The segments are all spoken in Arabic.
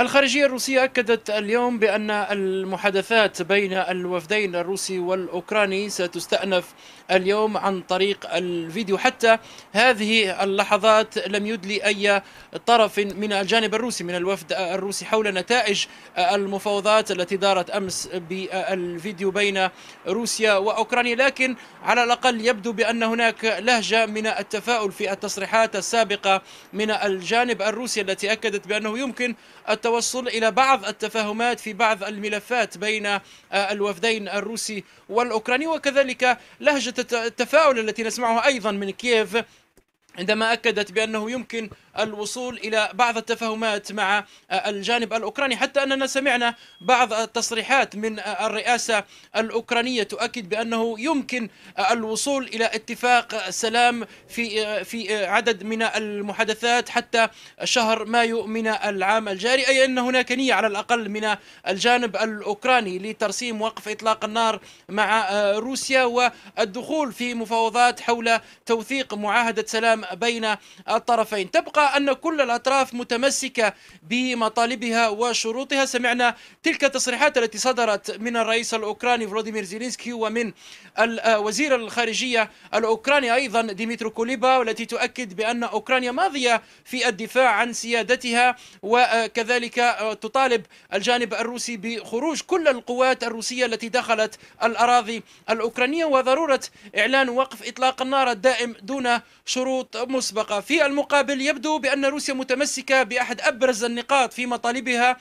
الخارجية الروسية أكدت اليوم بأن المحادثات بين الوفدين الروسي والأوكراني ستستأنف اليوم عن طريق الفيديو حتى هذه اللحظات لم يدلي أي طرف من الجانب الروسي من الوفد الروسي حول نتائج المفاوضات التي دارت أمس بالفيديو بين روسيا وأوكرانيا لكن على الأقل يبدو بأن هناك لهجة من التفاؤل في التصريحات السابقة من الجانب الروسي التي أكدت بأنه يمكن التو التوصل إلى بعض التفاهمات في بعض الملفات بين آه، الوفدين الروسي والأوكراني وكذلك لهجة التفاؤل التي نسمعها أيضا من كييف عندما أكدت بأنه يمكن الوصول إلى بعض التفاهمات مع الجانب الأوكراني حتى أننا سمعنا بعض التصريحات من الرئاسة الأوكرانية تؤكد بأنه يمكن الوصول إلى اتفاق سلام في في عدد من المحادثات حتى شهر مايو من العام الجاري أي أن هناك نية على الأقل من الجانب الأوكراني لترسيم وقف إطلاق النار مع روسيا والدخول في مفاوضات حول توثيق معاهدة سلام السلام بين الطرفين تبقى أن كل الأطراف متمسكة بمطالبها وشروطها سمعنا تلك التصريحات التي صدرت من الرئيس الأوكراني فلوديمير زيلينسكي ومن آه، وزير الخارجية الأوكراني أيضا ديمترو كوليبا والتي تؤكد بأن أوكرانيا ماضية في الدفاع عن سيادتها وكذلك تطالب الجانب الروسي بخروج كل القوات الروسية التي دخلت الأراضي الأوكرانية وضرورة إعلان وقف إطلاق النار الدائم دون شروط مسبقة في المقابل يبدو بأن روسيا متمسكة بأحد أبرز النقاط في مطالبها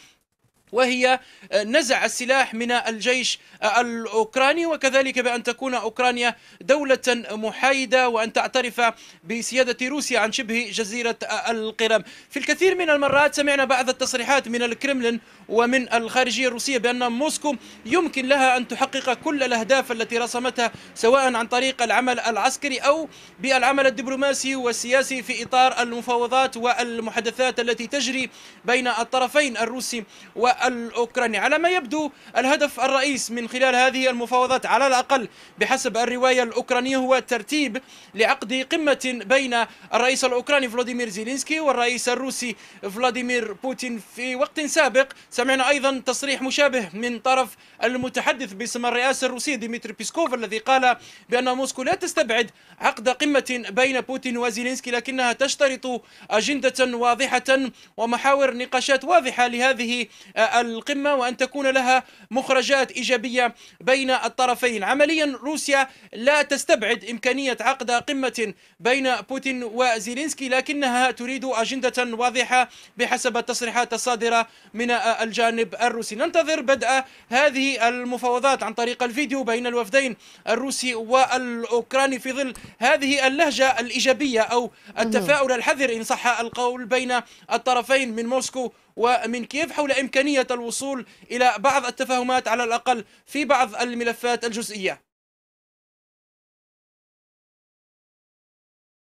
وهي نزع السلاح من الجيش الاوكراني وكذلك بان تكون اوكرانيا دوله محايده وان تعترف بسياده روسيا عن شبه جزيره القرم، في الكثير من المرات سمعنا بعض التصريحات من الكرملين ومن الخارجية الروسية بأن موسكو يمكن لها أن تحقق كل الأهداف التي رسمتها سواء عن طريق العمل العسكري أو بالعمل الدبلوماسي والسياسي في إطار المفاوضات والمحادثات التي تجري بين الطرفين الروسي والأوكراني على ما يبدو الهدف الرئيس من خلال هذه المفاوضات على الأقل بحسب الرواية الأوكرانية هو ترتيب لعقد قمة بين الرئيس الأوكراني فلاديمير زيلينسكي والرئيس الروسي فلاديمير بوتين في وقت سابق سمعنا أيضا تصريح مشابه من طرف المتحدث باسم الرئاسة الروسية ديمتري بيسكوف الذي قال بأن موسكو لا تستبعد عقد قمة بين بوتين وزيلينسكي لكنها تشترط أجندة واضحة ومحاور نقاشات واضحة لهذه آه، القمة وأن تكون لها مخرجات إيجابية بين الطرفين عمليا روسيا لا تستبعد إمكانية عقد قمة بين بوتين وزيلينسكي لكنها تريد أجندة واضحة بحسب التصريحات الصادرة من آه، الجانب الروسي ننتظر بدء هذه المفاوضات عن طريق الفيديو بين الوفدين الروسي والأوكراني في ظل هذه اللهجة الإيجابية أو التفاؤل الحذر إن صح القول بين الطرفين من موسكو ومن كييف حول إمكانية الوصول إلى بعض التفاهمات على الأقل في بعض الملفات الجزئية